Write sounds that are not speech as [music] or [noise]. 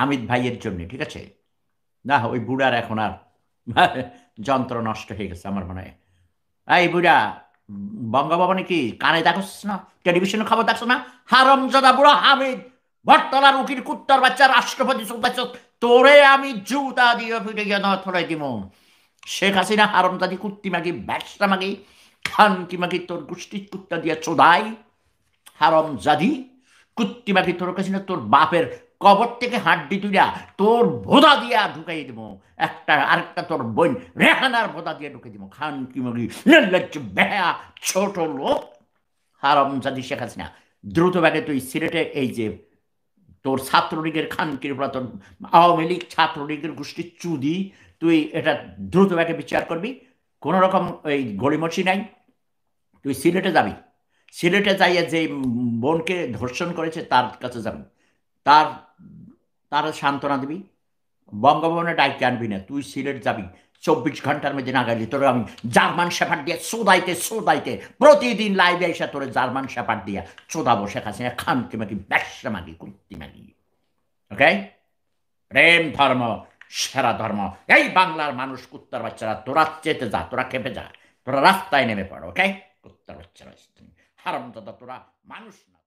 হামিদ ভাইয়ের জন্য ঠিক আছে না ওই বুড়ার এখন আর [laughs] যন্ত্র নষ্ট হয়ে গেছে আমার মনে হয় এই বুড়া বঙ্গভবনে কি কানে দেখোস না টেলিভিশনে খবর দেখছো না হারমজাদা বুড়া হামিদ বটতলার উকিল কুত্তর বাচ্চা রাষ্ট্রপতি তোরে আমি জুতা দিয়ে ফিরে গিয়ে না থাই দিব শেখ হাসিনা হারমজাদি কুত্তি মাগি ব্যাটসটা মাগি খান কি মাগি তোর গুষ্টি কুত্তা দিয়ে চোদাই হারম জাদি কুত্তি মাগি তোর কাছে তোর বাপের কবর থেকে হাড্ডি তুলিয়া তোর ভোদা দিয়া ঢুকাই দিব একটা আরেকটা তোর বোন রেহানার ভোদা দিয়ে ঢুকে দিব খান কি মগি বেহা ছোট লোক হারম জাদি শেখ হাসিনা দ্রুত ব্যাগে তুই সিলেটে এই যে তোর ছাত্রলীগের খানকির তোর আওয়ামী লীগ ছাত্রলীগের গোষ্ঠীর চুদি তুই এটা দ্রুত ব্যাগে বিচার করবি কোনো রকম এই গড়িমসি নাই তুই সিলেটে যাবি সিলেটে যাইয়া যে বোনকে ধর্ষণ করেছে তার কাছে যাবি তার তার সান্ত্বনা দিবি বঙ্গভবনে ডাইকে আনবি না তুই সিলেট যাবি চব্বিশ ঘন্টার মধ্যে না গেলি তোর আমি জার্মান শেফার দিয়ে সোদাইতে সোদাইতে প্রতিদিন লাইভে এসে তোর জার্মান শেফার দিয়ে চোদাবো শেখ হাসিনা খামকে মাকি ব্যবসা মাগি কুর্তি মাগি ওকে প্রেম ধর্ম সেরা ধর্ম এই বাংলার মানুষ কুত্তার বাচ্চারা তোরা চেতে যা তোরা খেপে যা তোরা রাস্তায় নেমে পড়ো ওকে কুত্তার বাচ্চারা হারম দাদা তোরা মানুষ না